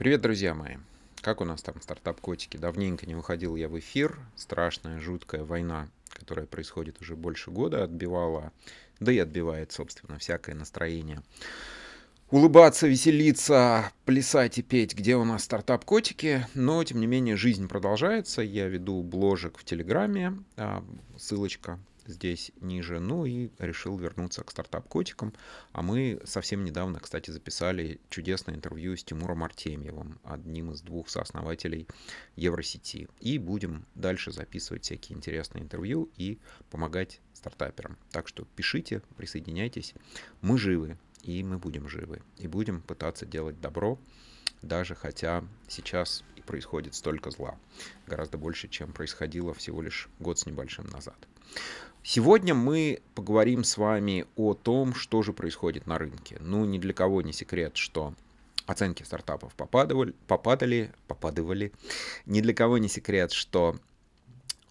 Привет, друзья мои! Как у нас там стартап-котики? Давненько не выходил я в эфир. Страшная, жуткая война, которая происходит уже больше года, отбивала, да и отбивает, собственно, всякое настроение. Улыбаться, веселиться, плясать и петь, где у нас стартап-котики. Но, тем не менее, жизнь продолжается. Я веду бложек в Телеграме. А, ссылочка здесь ниже. Ну и решил вернуться к стартап-котикам. А мы совсем недавно, кстати, записали чудесное интервью с Тимуром Артемьевым, одним из двух сооснователей Евросети. И будем дальше записывать всякие интересные интервью и помогать стартаперам. Так что пишите, присоединяйтесь. Мы живы, и мы будем живы. И будем пытаться делать добро, даже хотя сейчас и происходит столько зла. Гораздо больше, чем происходило всего лишь год с небольшим назад. Сегодня мы поговорим с вами о том, что же происходит на рынке. Ну, ни для кого не секрет, что оценки стартапов попадали, попадали, попадывали. Ни для кого не секрет, что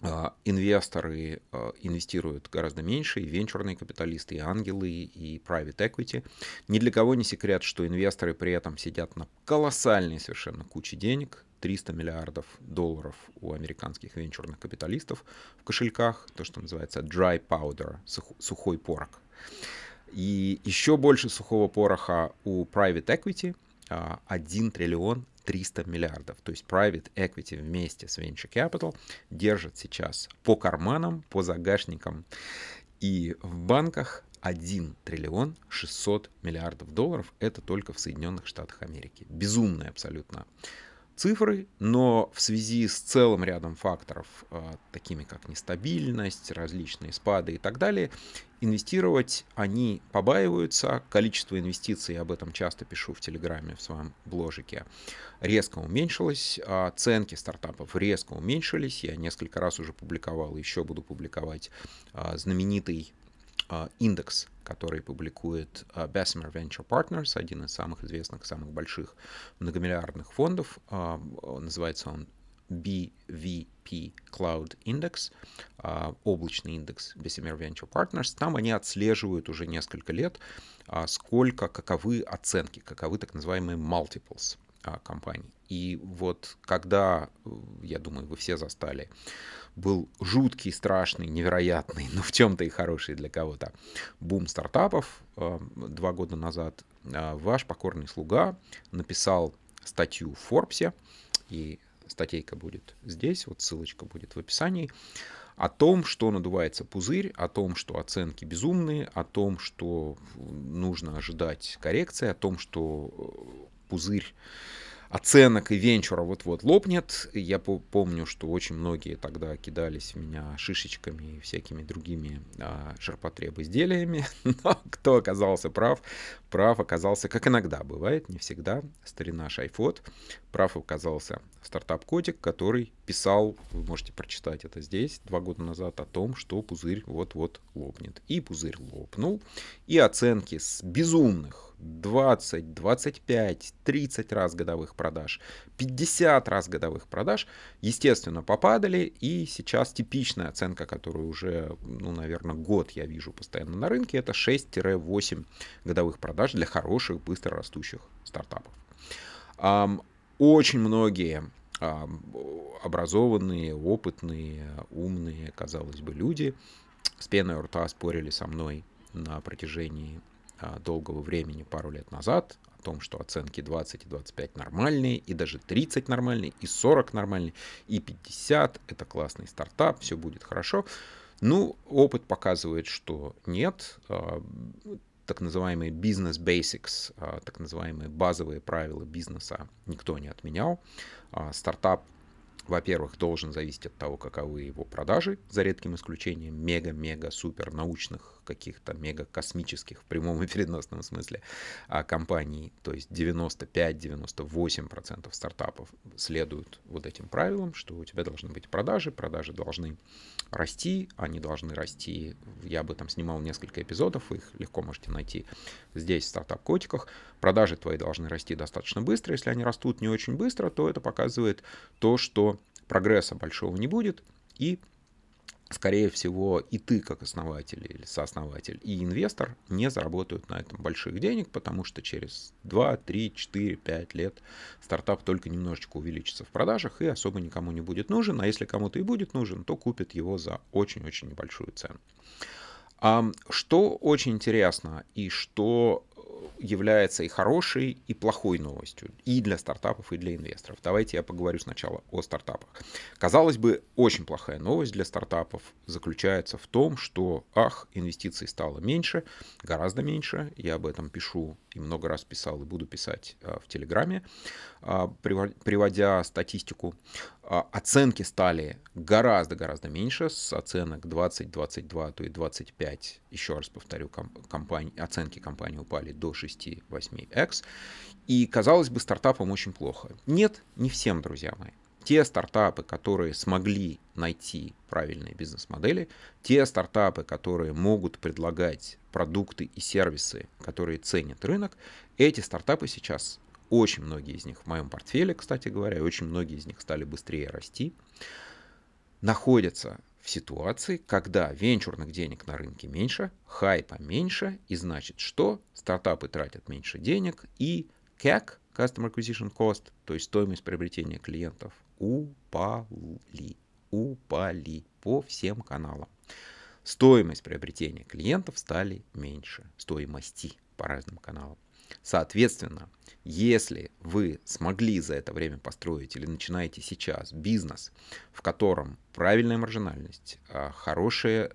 а, инвесторы а, инвестируют гораздо меньше, и венчурные капиталисты, и ангелы, и private equity. Ни для кого не секрет, что инвесторы при этом сидят на колоссальной совершенно куче денег, 300 миллиардов долларов у американских венчурных капиталистов в кошельках, то, что называется dry powder, сухой порох. И еще больше сухого пороха у private equity, 1 а, триллион 300 миллиардов. То есть private equity вместе с venture capital держит сейчас по карманам, по загашникам и в банках 1 триллион 600 миллиардов долларов. Это только в Соединенных Штатах Америки. Безумная абсолютно цифры, но в связи с целым рядом факторов, э, такими как нестабильность, различные спады и так далее, инвестировать они побаиваются. Количество инвестиций, об этом часто пишу в Телеграме, в своем бложике, резко уменьшилось. А оценки стартапов резко уменьшились. Я несколько раз уже публиковал, еще буду публиковать а, знаменитый а, индекс, который публикует а, Bessemer Venture Partners, один из самых известных, самых больших многомиллиардных фондов. А, называется он BVP Cloud Index, облачный индекс Bessemer Venture Partners. Там они отслеживают уже несколько лет, сколько, каковы оценки, каковы так называемые multiples – а, компаний. И вот когда, э, я думаю, вы все застали, был жуткий, страшный, невероятный, но в чем-то и хороший для кого-то бум стартапов э, два года назад, а, ваш покорный слуга написал статью в Форбсе, и статейка будет здесь, вот ссылочка будет в описании, о том, что надувается пузырь, о том, что оценки безумные, о том, что э, нужно ожидать коррекции, о том, что пузырь оценок и венчура вот-вот лопнет. Я помню, что очень многие тогда кидались в меня шишечками и всякими другими а, ширпотреб изделиями, но кто оказался прав, прав оказался, как иногда бывает, не всегда, старина Шайфот, прав оказался стартап Котик, который писал, вы можете прочитать это здесь, два года назад о том, что пузырь вот-вот лопнет. И пузырь лопнул, и оценки с безумных 20, 25, 30 раз годовых продаж, 50 раз годовых продаж, естественно, попадали, и сейчас типичная оценка, которую уже, ну, наверное, год я вижу постоянно на рынке, это 6-8 годовых продаж даже для хороших, быстро растущих стартапов. Очень многие образованные, опытные, умные, казалось бы, люди с пеной у рта спорили со мной на протяжении а, долгого времени, пару лет назад, о том, что оценки 20 и 25 нормальные, и даже 30 нормальные, и 40 нормальные, и 50 — это классный стартап, все будет хорошо. Ну, опыт показывает, что нет так называемые бизнес basics, а, так называемые базовые правила бизнеса никто не отменял. А, стартап во-первых, должен зависеть от того, каковы его продажи, за редким исключением мега-мега-супер научных каких-то мега-космических в прямом и переносном смысле а, компаний. То есть 95-98% стартапов следуют вот этим правилам, что у тебя должны быть продажи, продажи должны расти, они должны расти. Я бы там снимал несколько эпизодов, их легко можете найти здесь, в стартап-котиках. Продажи твои должны расти достаточно быстро. Если они растут не очень быстро, то это показывает то, что прогресса большого не будет, и скорее всего, и ты как основатель или сооснователь, и инвестор не заработают на этом больших денег, потому что через 2, 3, 4, 5 лет стартап только немножечко увеличится в продажах и особо никому не будет нужен, а если кому-то и будет нужен, то купит его за очень-очень небольшую цену. Что очень интересно и что является и хорошей, и плохой новостью. И для стартапов, и для инвесторов. Давайте я поговорю сначала о стартапах. Казалось бы, очень плохая новость для стартапов заключается в том, что, ах, инвестиций стало меньше, гораздо меньше. Я об этом пишу и много раз писал и буду писать а, в Телеграме, а, приводя статистику, а, оценки стали гораздо-гораздо меньше, с оценок 20, 22, то и 25, еще раз повторю, компания, оценки компании упали до 6, 8x, и казалось бы, стартапам очень плохо. Нет, не всем, друзья мои те стартапы, которые смогли найти правильные бизнес-модели, те стартапы, которые могут предлагать продукты и сервисы, которые ценят рынок, эти стартапы сейчас, очень многие из них в моем портфеле, кстати говоря, и очень многие из них стали быстрее расти, находятся в ситуации, когда венчурных денег на рынке меньше, хайпа меньше, и значит что? Стартапы тратят меньше денег, и CAC, Customer Acquisition Cost, то есть стоимость приобретения клиентов, упали, упали по всем каналам. Стоимость приобретения клиентов стали меньше, стоимости по разным каналам. Соответственно, если вы смогли за это время построить или начинаете сейчас бизнес, в котором правильная маржинальность, а, хорошая,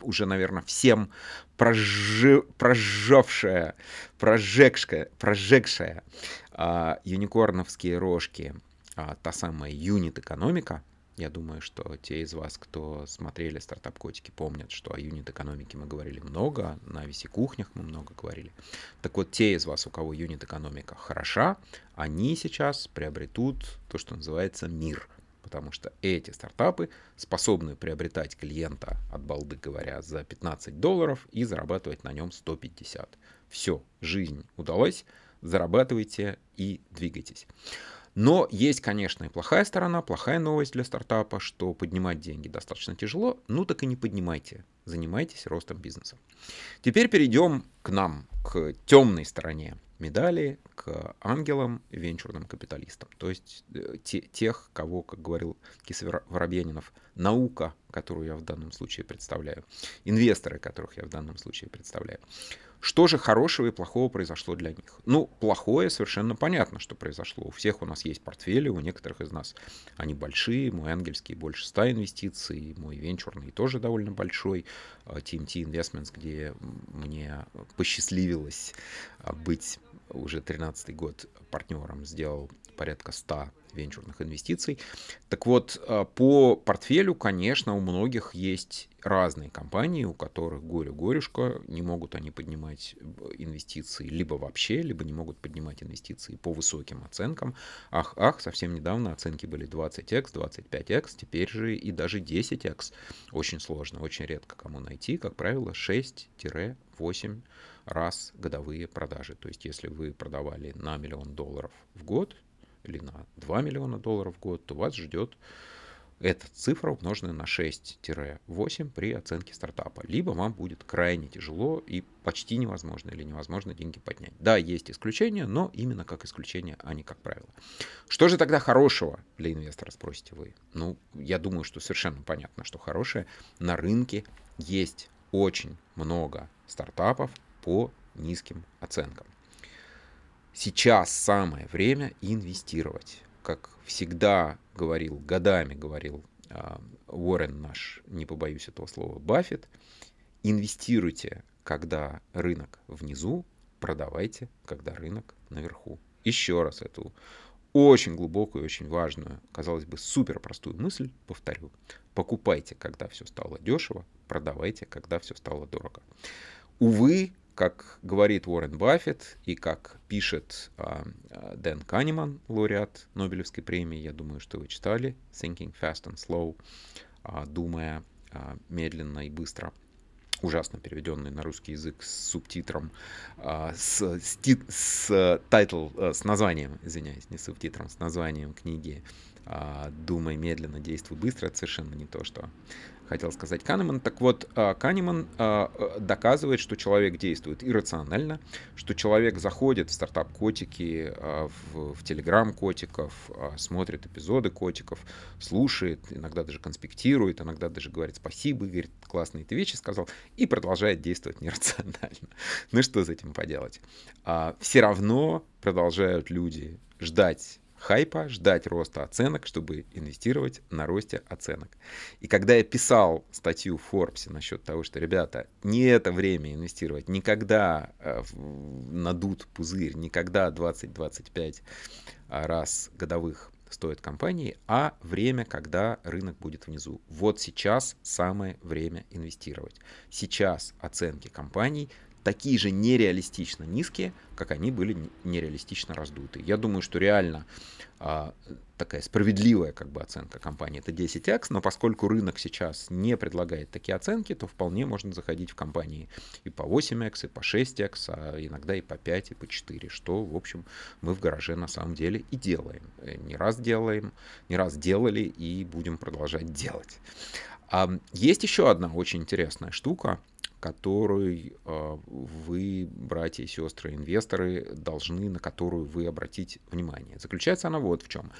уже, наверное, всем прожи, прожжевшая, прожекшая, прожекшая а, юникорновские рожки – а, та самая юнит-экономика, я думаю, что те из вас, кто смотрели стартап-котики, помнят, что о юнит-экономике мы говорили много, на виси-кухнях мы много говорили. Так вот, те из вас, у кого юнит-экономика хороша, они сейчас приобретут то, что называется мир. Потому что эти стартапы способны приобретать клиента, от балды говоря, за 15 долларов и зарабатывать на нем 150. Все, жизнь удалась, зарабатывайте и двигайтесь. Но есть, конечно, и плохая сторона, плохая новость для стартапа, что поднимать деньги достаточно тяжело. Ну так и не поднимайте, занимайтесь ростом бизнеса. Теперь перейдем к нам, к темной стороне медали, к ангелам, венчурным капиталистам. То есть э, те, тех, кого, как говорил Кис Воробьянинов, наука, которую я в данном случае представляю, инвесторы, которых я в данном случае представляю. Что же хорошего и плохого произошло для них? Ну, плохое совершенно понятно, что произошло. У всех у нас есть портфели, у некоторых из нас они большие. Мой ангельский больше 100 инвестиций, мой венчурный тоже довольно большой. TMT а, Investments, где мне посчастливилось а, быть уже 2013 год партнером сделал порядка 100 венчурных инвестиций. Так вот, э, по портфелю, конечно, у многих есть разные компании, у которых горе-горюшка, не могут они поднимать э, инвестиции либо вообще, либо не могут поднимать инвестиции по высоким оценкам. Ах, ах, совсем недавно оценки были 20x, 25x, теперь же и даже 10x. Очень сложно, очень редко кому найти, как правило, 6-8 раз годовые продажи. То есть если вы продавали на миллион долларов в год или на 2 миллиона долларов в год, то вас ждет эта цифра умноженная на 6-8 при оценке стартапа. Либо вам будет крайне тяжело и почти невозможно или невозможно деньги поднять. Да, есть исключения, но именно как исключения, а не как правило. Что же тогда хорошего для инвестора, спросите вы? Ну, я думаю, что совершенно понятно, что хорошее. На рынке есть очень много стартапов, по низким оценкам. Сейчас самое время инвестировать. Как всегда говорил, годами говорил а, Уоррен наш, не побоюсь этого слова, Баффет, инвестируйте, когда рынок внизу, продавайте, когда рынок наверху. Еще раз эту очень глубокую, очень важную, казалось бы, супер простую мысль, повторю. Покупайте, когда все стало дешево, продавайте, когда все стало дорого. Увы, как говорит Уоррен Баффет и как пишет а, а, Дэн Канеман, лауреат Нобелевской премии, я думаю, что вы читали, Thinking Fast and Slow, а, думая медленно и быстро, ужасно переведенный на русский язык с субтитром, с, с, с, э, тайтл, э, с названием, извиняюсь, не с субтитром, с названием книги а, «Думай медленно, действуй быстро», это совершенно не то, что хотел сказать Канеман. Так вот, а, Канеман а, э, доказывает, что человек действует иррационально, что человек заходит в стартап котики, а, в, телеграм котиков, смотрит эпизоды котиков, слушает, иногда даже конспектирует, иногда даже говорит спасибо, говорит классные ты вещи сказал, и продолжает действовать нерационально. Ну что с этим поделать? Все равно продолжают люди ждать хайпа, ждать роста оценок, чтобы инвестировать на росте оценок. И когда я писал статью в Forbes насчет того, что, ребята, не это время инвестировать, никогда э, надут пузырь, никогда 20-25 а, раз годовых стоит компании, а время, когда рынок будет внизу. Вот сейчас самое время инвестировать. Сейчас оценки компаний такие же нереалистично низкие, как они были нереалистично раздуты. Я думаю, что реально а, такая справедливая как бы оценка компании это 10x, но поскольку рынок сейчас не предлагает такие оценки, то вполне можно заходить в компании и по 8x, и по 6x, а иногда и по 5, и по 4, что, в общем, мы в гараже на самом деле и делаем. Э, не раз делаем, не раз делали и будем продолжать делать. А, есть еще одна очень интересная штука — которой а, вы, братья и сестры, инвесторы, должны, на которую вы обратить внимание. Заключается она вот в чем.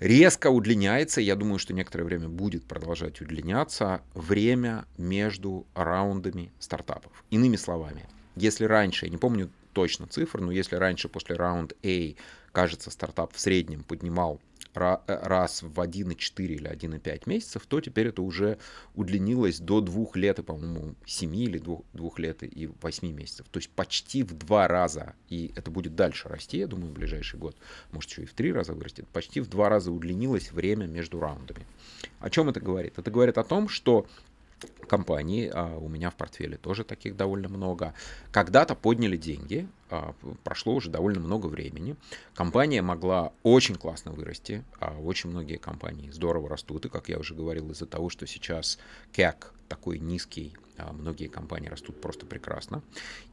Резко удлиняется, я думаю, что некоторое время будет продолжать удлиняться, время между раундами стартапов. Иными словами, если раньше, я не помню точно цифр, но если раньше после раунд A, кажется, стартап в среднем поднимал Э, раз в 1,4 или 1,5 месяцев, то теперь это уже удлинилось до 2 лет, и, по-моему, 7 или 2, 2 лет и 8 месяцев. То есть почти в 2 раза, и это будет дальше расти, я думаю, в ближайший год, может еще и в 3 раза вырастет, почти в 2 раза удлинилось время между раундами. О чем это говорит? Это говорит о том, что компаний, а у меня в портфеле тоже таких довольно много, когда-то подняли деньги, а, прошло уже довольно много времени, компания могла очень классно вырасти, а очень многие компании здорово растут, и, как я уже говорил, из-за того, что сейчас CAC такой низкий, многие компании растут просто прекрасно,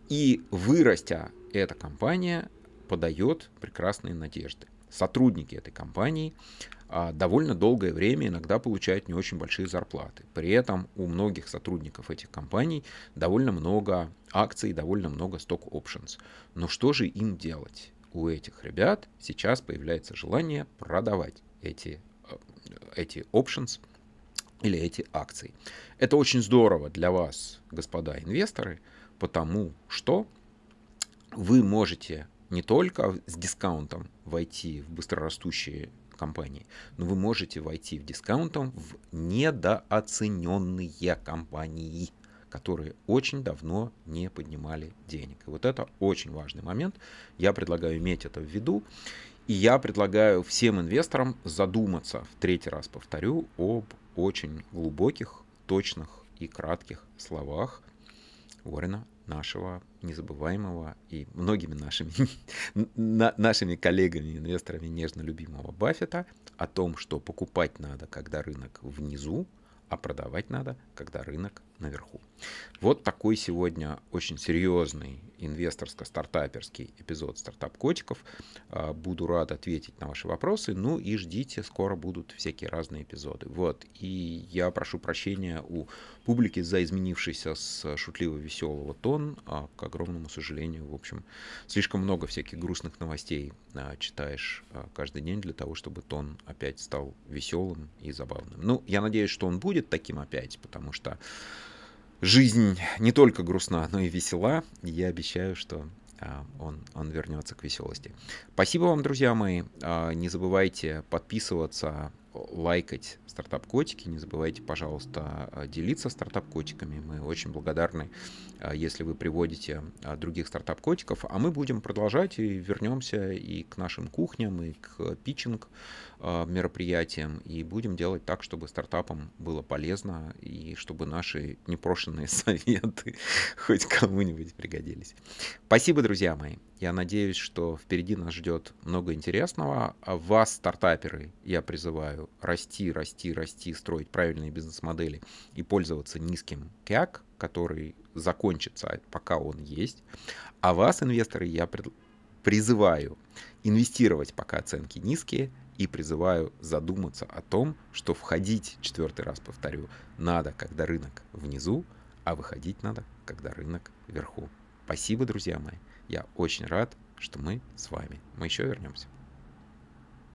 и вырастя эта компания подает прекрасные надежды сотрудники этой компании а, довольно долгое время иногда получают не очень большие зарплаты. При этом у многих сотрудников этих компаний довольно много акций, довольно много сток-опшенс. Но что же им делать? У этих ребят сейчас появляется желание продавать эти, э, эти options или эти акции. Это очень здорово для вас, господа инвесторы, потому что вы можете не только с дискаунтом войти в быстрорастущие компании, но вы можете войти в дискаунтом в недооцененные компании, которые очень давно не поднимали денег. И вот это очень важный момент. Я предлагаю иметь это в виду. И я предлагаю всем инвесторам задуматься, в третий раз повторю, об очень глубоких, точных и кратких словах Уоррена нашего незабываемого и многими нашими, на, нашими коллегами, инвесторами нежно любимого Баффета о том, что покупать надо, когда рынок внизу, а продавать надо, когда рынок наверху. Вот такой сегодня очень серьезный инвесторско-стартаперский эпизод стартап-котиков. А, буду рад ответить на ваши вопросы. Ну и ждите, скоро будут всякие разные эпизоды. Вот. И я прошу прощения у публики за изменившийся с шутливо-веселого тон. А, к огромному сожалению, в общем, слишком много всяких грустных новостей а, читаешь каждый день для того, чтобы тон опять стал веселым и забавным. Ну, я надеюсь, что он будет будет таким опять, потому что жизнь не только грустна, но и весела. И я обещаю, что а, он, он вернется к веселости. Спасибо вам, друзья мои. А, не забывайте подписываться, лайкать стартап котики. Не забывайте, пожалуйста, делиться стартап котиками. Мы очень благодарны, а, если вы приводите других стартап котиков. А мы будем продолжать и вернемся и к нашим кухням, и к питчинг а, мероприятиям и будем делать так, чтобы стартапам было полезно и чтобы наши непрошенные советы хоть кому-нибудь пригодились. Спасибо, друзья мои. Я надеюсь, что впереди нас ждет много интересного. А вас, стартаперы, я призываю расти, расти, расти, строить правильные бизнес-модели и пользоваться низким CAC, который закончится, пока он есть. А вас, инвесторы, я призываю инвестировать, пока оценки низкие, и призываю задуматься о том, что входить, четвертый раз повторю, надо, когда рынок внизу, а выходить надо, когда рынок вверху. Спасибо, друзья мои. Я очень рад, что мы с вами. Мы еще вернемся.